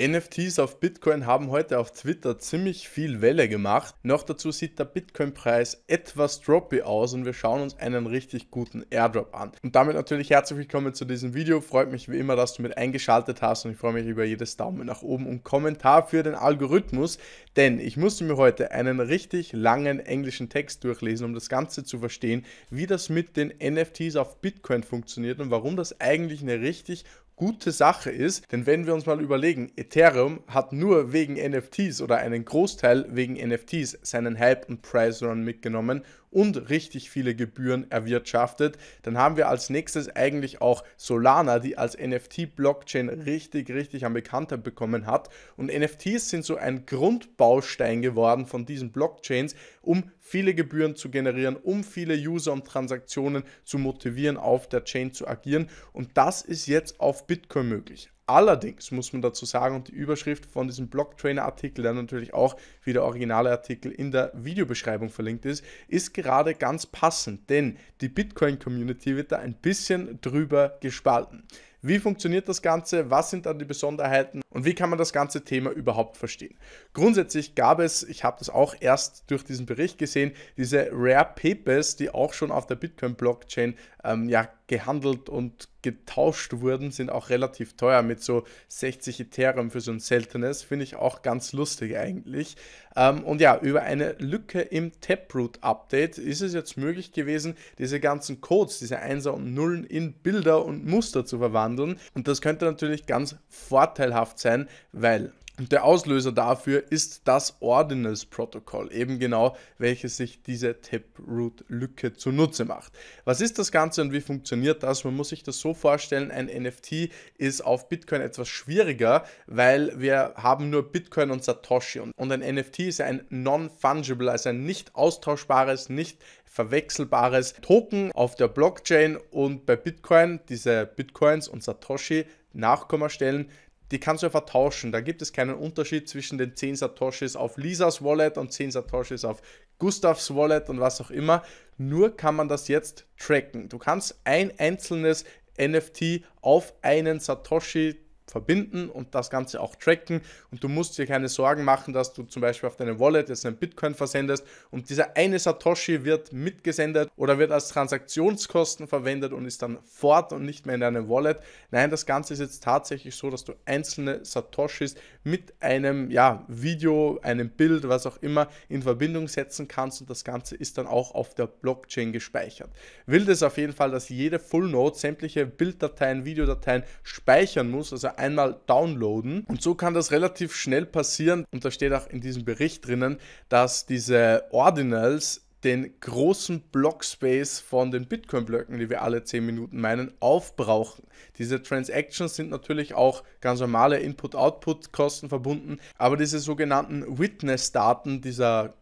NFTs auf Bitcoin haben heute auf Twitter ziemlich viel Welle gemacht. Noch dazu sieht der Bitcoin-Preis etwas droppy aus und wir schauen uns einen richtig guten Airdrop an. Und damit natürlich herzlich willkommen zu diesem Video. Freut mich wie immer, dass du mit eingeschaltet hast und ich freue mich über jedes Daumen nach oben und Kommentar für den Algorithmus, denn ich musste mir heute einen richtig langen englischen Text durchlesen, um das Ganze zu verstehen, wie das mit den NFTs auf Bitcoin funktioniert und warum das eigentlich eine richtig gute Sache ist, denn wenn wir uns mal überlegen, Ethereum hat nur wegen NFTs oder einen Großteil wegen NFTs seinen Hype und Price Run mitgenommen und richtig viele Gebühren erwirtschaftet. Dann haben wir als nächstes eigentlich auch Solana, die als NFT-Blockchain richtig, richtig an Bekanntheit bekommen hat. Und NFTs sind so ein Grundbaustein geworden von diesen Blockchains, um viele Gebühren zu generieren, um viele User und Transaktionen zu motivieren, auf der Chain zu agieren. Und das ist jetzt auf Bitcoin möglich. Allerdings muss man dazu sagen, und die Überschrift von diesem Blocktrainer-Artikel, der natürlich auch wie der originale Artikel in der Videobeschreibung verlinkt ist, ist gerade ganz passend, denn die Bitcoin-Community wird da ein bisschen drüber gespalten. Wie funktioniert das Ganze? Was sind dann die Besonderheiten? Und wie kann man das ganze Thema überhaupt verstehen? Grundsätzlich gab es, ich habe das auch erst durch diesen Bericht gesehen, diese Rare Papers, die auch schon auf der Bitcoin-Blockchain ähm, ja, gehandelt und getauscht wurden, sind auch relativ teuer mit so 60 Ethereum für so ein seltenes. Finde ich auch ganz lustig eigentlich. Ähm, und ja, über eine Lücke im Taproot-Update ist es jetzt möglich gewesen, diese ganzen Codes, diese Einser und Nullen in Bilder und Muster zu verwandeln handeln. Und das könnte natürlich ganz vorteilhaft sein, weil und der Auslöser dafür ist das Ordinals-Protokoll, eben genau, welches sich diese Taproot-Lücke zunutze macht. Was ist das Ganze und wie funktioniert das? Man muss sich das so vorstellen, ein NFT ist auf Bitcoin etwas schwieriger, weil wir haben nur Bitcoin und Satoshi und ein NFT ist ein non-fungible, also ein nicht austauschbares, nicht verwechselbares Token auf der Blockchain und bei Bitcoin, diese Bitcoins und Satoshi Nachkommastellen, die kannst du ja vertauschen. Da gibt es keinen Unterschied zwischen den 10 Satoshis auf Lisas Wallet und 10 Satoshis auf Gustavs Wallet und was auch immer. Nur kann man das jetzt tracken. Du kannst ein einzelnes NFT auf einen Satoshi verbinden und das Ganze auch tracken. Und du musst dir keine Sorgen machen, dass du zum Beispiel auf deinem Wallet jetzt einen Bitcoin versendest und dieser eine Satoshi wird mitgesendet oder wird als Transaktionskosten verwendet und ist dann fort und nicht mehr in deinem Wallet. Nein, das Ganze ist jetzt tatsächlich so, dass du einzelne Satoshis mit einem ja, Video, einem Bild, was auch immer in Verbindung setzen kannst und das Ganze ist dann auch auf der Blockchain gespeichert. Wild ist auf jeden Fall, dass jede Full Node sämtliche Bilddateien, Videodateien speichern muss, also einmal downloaden. Und so kann das relativ schnell passieren. Und da steht auch in diesem Bericht drinnen, dass diese Ordinals den großen Blockspace von den Bitcoin-Blöcken, die wir alle 10 Minuten meinen, aufbrauchen. Diese Transactions sind natürlich auch ganz normale Input-Output-Kosten verbunden, aber diese sogenannten Witness-Daten dieser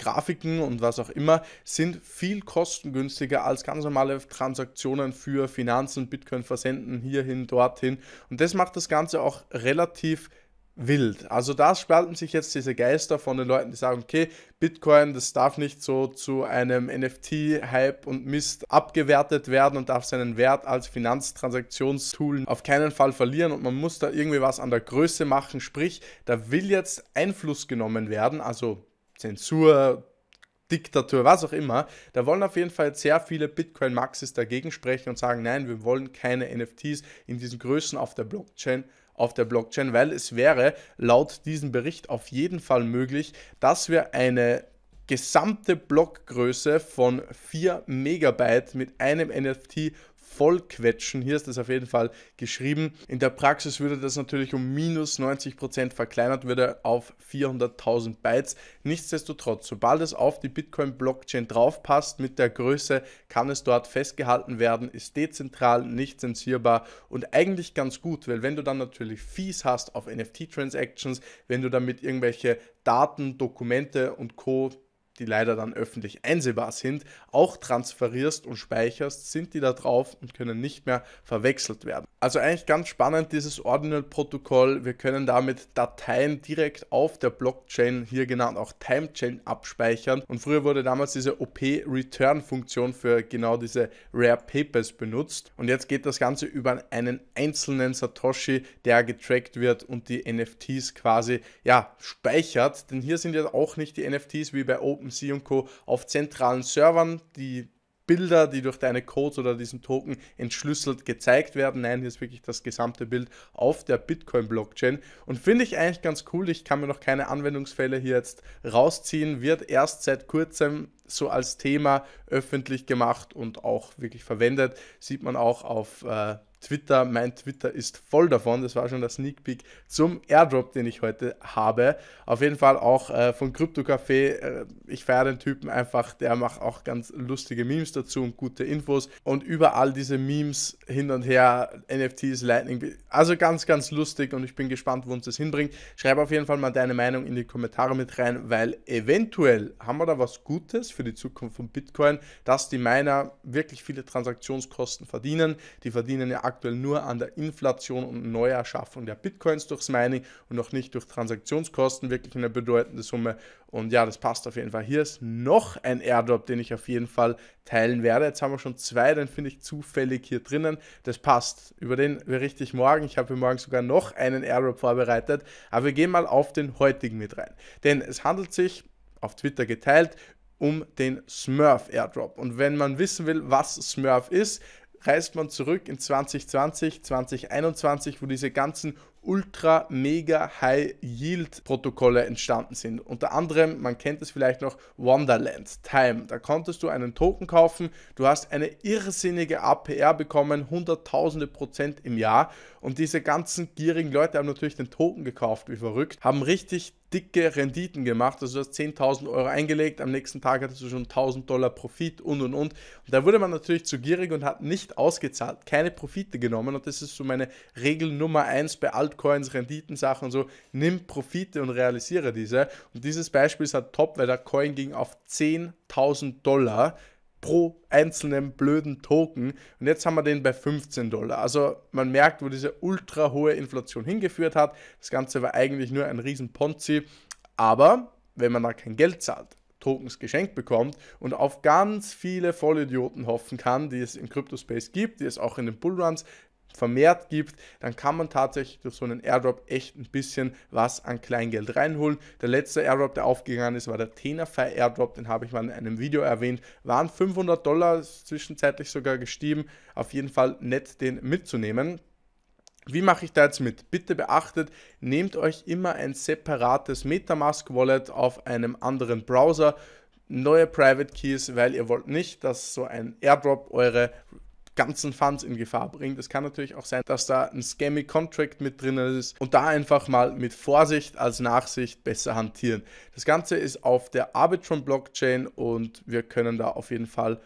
Grafiken und was auch immer sind viel kostengünstiger als ganz normale Transaktionen für Finanzen, Bitcoin versenden, hierhin, dorthin. Und das macht das Ganze auch relativ wild. Also da spalten sich jetzt diese Geister von den Leuten, die sagen, okay, Bitcoin, das darf nicht so zu einem NFT-Hype und Mist abgewertet werden und darf seinen Wert als Finanztransaktionstool auf keinen Fall verlieren und man muss da irgendwie was an der Größe machen. Sprich, da will jetzt Einfluss genommen werden, also Zensur, Diktatur, was auch immer. Da wollen auf jeden Fall sehr viele Bitcoin-Maxis dagegen sprechen und sagen, nein, wir wollen keine NFTs in diesen Größen auf der Blockchain auf der Blockchain, weil es wäre laut diesem Bericht auf jeden Fall möglich, dass wir eine gesamte Blockgröße von 4 Megabyte mit einem NFT vollquetschen. Hier ist das auf jeden Fall geschrieben. In der Praxis würde das natürlich um minus 90% Prozent verkleinert, würde auf 400.000 Bytes. Nichtsdestotrotz, sobald es auf die Bitcoin-Blockchain draufpasst mit der Größe, kann es dort festgehalten werden, ist dezentral, nicht zensierbar und eigentlich ganz gut, weil wenn du dann natürlich Fees hast auf NFT-Transactions, wenn du damit irgendwelche Daten, Dokumente und Co die leider dann öffentlich einsehbar sind, auch transferierst und speicherst, sind die da drauf und können nicht mehr verwechselt werden. Also eigentlich ganz spannend dieses Ordinal-Protokoll. Wir können damit Dateien direkt auf der Blockchain, hier genannt auch Timechain, abspeichern. Und früher wurde damals diese OP-Return-Funktion für genau diese Rare Papers benutzt. Und jetzt geht das Ganze über einen einzelnen Satoshi, der getrackt wird und die NFTs quasi ja, speichert. Denn hier sind ja auch nicht die NFTs wie bei Open OpenSea und Co. auf zentralen Servern, die Bilder, die durch deine Codes oder diesen Token entschlüsselt gezeigt werden. Nein, hier ist wirklich das gesamte Bild auf der Bitcoin-Blockchain. Und finde ich eigentlich ganz cool. Ich kann mir noch keine Anwendungsfälle hier jetzt rausziehen. Wird erst seit kurzem so als Thema öffentlich gemacht und auch wirklich verwendet. Sieht man auch auf äh, Twitter, mein Twitter ist voll davon. Das war schon der Sneak Peek zum Airdrop, den ich heute habe. Auf jeden Fall auch äh, von Crypto Café. Äh, ich feiere den Typen einfach. Der macht auch ganz lustige Memes dazu und gute Infos. Und überall diese Memes hin und her, NFTs, Lightning. Also ganz, ganz lustig und ich bin gespannt, wo uns das hinbringt. Schreib auf jeden Fall mal deine Meinung in die Kommentare mit rein, weil eventuell haben wir da was Gutes für die Zukunft von Bitcoin, dass die Miner wirklich viele Transaktionskosten verdienen. Die verdienen ja aktuell nur an der Inflation und Neuerschaffung der Bitcoins durchs Mining und noch nicht durch Transaktionskosten wirklich eine bedeutende Summe. Und ja, das passt auf jeden Fall. Hier ist noch ein Airdrop, den ich auf jeden Fall teilen werde. Jetzt haben wir schon zwei, den finde ich zufällig hier drinnen. Das passt. Über den berichte ich morgen. Ich habe für morgen sogar noch einen Airdrop vorbereitet. Aber wir gehen mal auf den heutigen mit rein. Denn es handelt sich auf Twitter geteilt um den Smurf Airdrop. Und wenn man wissen will, was Smurf ist, reist man zurück in 2020, 2021, wo diese ganzen ultra mega high yield Protokolle entstanden sind. Unter anderem, man kennt es vielleicht noch, Wonderland Time. Da konntest du einen Token kaufen, du hast eine irrsinnige APR bekommen, hunderttausende Prozent im Jahr und diese ganzen gierigen Leute haben natürlich den Token gekauft, wie verrückt, haben richtig dicke Renditen gemacht. Also du hast 10.000 Euro eingelegt, am nächsten Tag hattest du schon 1.000 Dollar Profit und und und. Und da wurde man natürlich zu gierig und hat nicht ausgezahlt, keine Profite genommen und das ist so meine Regel Nummer 1 bei all Altcoins, Renditen, Sachen und so, nimm Profite und realisiere diese. Und dieses Beispiel ist halt top, weil der Coin ging auf 10.000 Dollar pro einzelnen blöden Token. Und jetzt haben wir den bei 15 Dollar. Also man merkt, wo diese ultra hohe Inflation hingeführt hat. Das Ganze war eigentlich nur ein riesen Ponzi. Aber wenn man da kein Geld zahlt, Tokens geschenkt bekommt und auf ganz viele Vollidioten hoffen kann, die es im Crypto-Space gibt, die es auch in den Bullruns vermehrt gibt, dann kann man tatsächlich durch so einen Airdrop echt ein bisschen was an Kleingeld reinholen. Der letzte Airdrop, der aufgegangen ist, war der Tenerfy Airdrop, den habe ich mal in einem Video erwähnt, waren 500 Dollar, zwischenzeitlich sogar gestiegen. Auf jeden Fall nett, den mitzunehmen. Wie mache ich da jetzt mit? Bitte beachtet, nehmt euch immer ein separates Metamask-Wallet auf einem anderen Browser, neue Private Keys, weil ihr wollt nicht, dass so ein Airdrop eure ganzen Funds in Gefahr bringt. Es kann natürlich auch sein, dass da ein Scammy Contract mit drin ist und da einfach mal mit Vorsicht als Nachsicht besser hantieren. Das Ganze ist auf der Arbitrum Blockchain und wir können da auf jeden Fall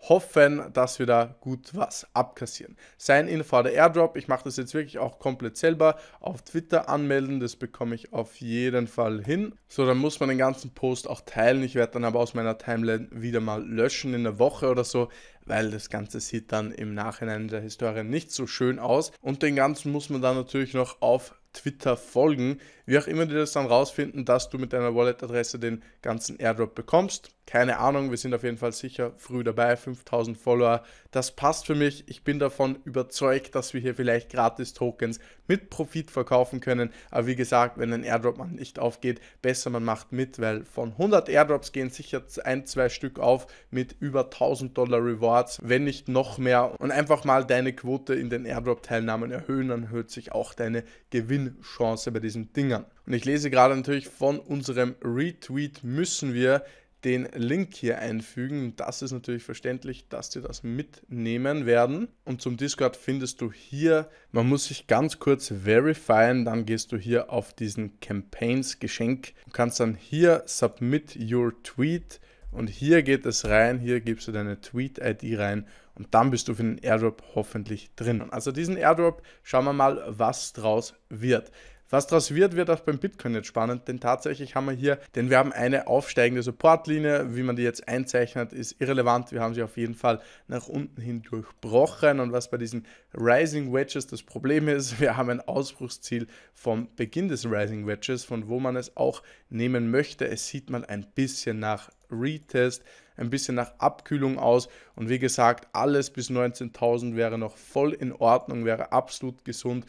hoffen, dass wir da gut was abkassieren. Sein Info der Airdrop, ich mache das jetzt wirklich auch komplett selber, auf Twitter anmelden, das bekomme ich auf jeden Fall hin. So, dann muss man den ganzen Post auch teilen, ich werde dann aber aus meiner Timeline wieder mal löschen in der Woche oder so, weil das Ganze sieht dann im Nachhinein der Historie nicht so schön aus und den ganzen muss man dann natürlich noch auf Twitter folgen. Wie auch immer die das dann rausfinden, dass du mit deiner Wallet-Adresse den ganzen Airdrop bekommst. Keine Ahnung, wir sind auf jeden Fall sicher früh dabei, 5000 Follower. Das passt für mich. Ich bin davon überzeugt, dass wir hier vielleicht gratis Tokens mit Profit verkaufen können. Aber wie gesagt, wenn ein Airdrop mal nicht aufgeht, besser man macht mit, weil von 100 Airdrops gehen sicher ein, zwei Stück auf mit über 1000 Dollar Rewards, wenn nicht noch mehr. Und einfach mal deine Quote in den Airdrop-Teilnahmen erhöhen, dann erhöht sich auch deine Gewinne. Gewinnchance bei diesen Dingern. Und ich lese gerade natürlich von unserem Retweet müssen wir den Link hier einfügen. Das ist natürlich verständlich, dass die das mitnehmen werden. Und zum Discord findest du hier, man muss sich ganz kurz verifizieren, dann gehst du hier auf diesen Campaigns Geschenk und kannst dann hier Submit Your Tweet und hier geht es rein, hier gibst du deine Tweet-ID rein und dann bist du für den Airdrop hoffentlich drin. Also diesen Airdrop schauen wir mal, was draus wird. Was daraus wird, wird auch beim Bitcoin jetzt spannend, denn tatsächlich haben wir hier, denn wir haben eine aufsteigende Supportlinie. Wie man die jetzt einzeichnet, ist irrelevant. Wir haben sie auf jeden Fall nach unten hin durchbrochen. Und was bei diesen Rising Wedges das Problem ist, wir haben ein Ausbruchsziel vom Beginn des Rising Wedges, von wo man es auch nehmen möchte. Es sieht man ein bisschen nach Retest, ein bisschen nach Abkühlung aus. Und wie gesagt, alles bis 19.000 wäre noch voll in Ordnung, wäre absolut gesund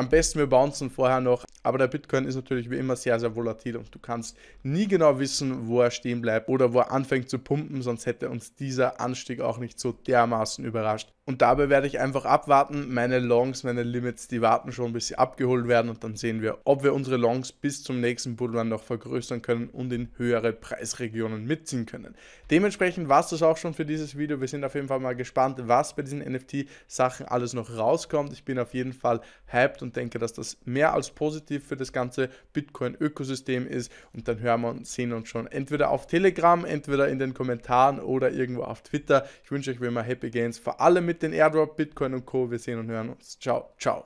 am besten wir bouncen vorher noch. Aber der Bitcoin ist natürlich wie immer sehr, sehr volatil und du kannst nie genau wissen, wo er stehen bleibt oder wo er anfängt zu pumpen, sonst hätte uns dieser Anstieg auch nicht so dermaßen überrascht. Und dabei werde ich einfach abwarten. Meine Longs, meine Limits, die warten schon, bis sie abgeholt werden. Und dann sehen wir, ob wir unsere Longs bis zum nächsten Bullrun noch vergrößern können und in höhere Preisregionen mitziehen können. Dementsprechend war es das auch schon für dieses Video. Wir sind auf jeden Fall mal gespannt, was bei diesen NFT-Sachen alles noch rauskommt. Ich bin auf jeden Fall hyped und und denke, dass das mehr als positiv für das ganze Bitcoin-Ökosystem ist. Und dann hören wir und sehen uns schon entweder auf Telegram, entweder in den Kommentaren oder irgendwo auf Twitter. Ich wünsche euch wie immer Happy Gains, vor allem mit den Airdrop, Bitcoin und Co. Wir sehen und hören uns. Ciao, ciao.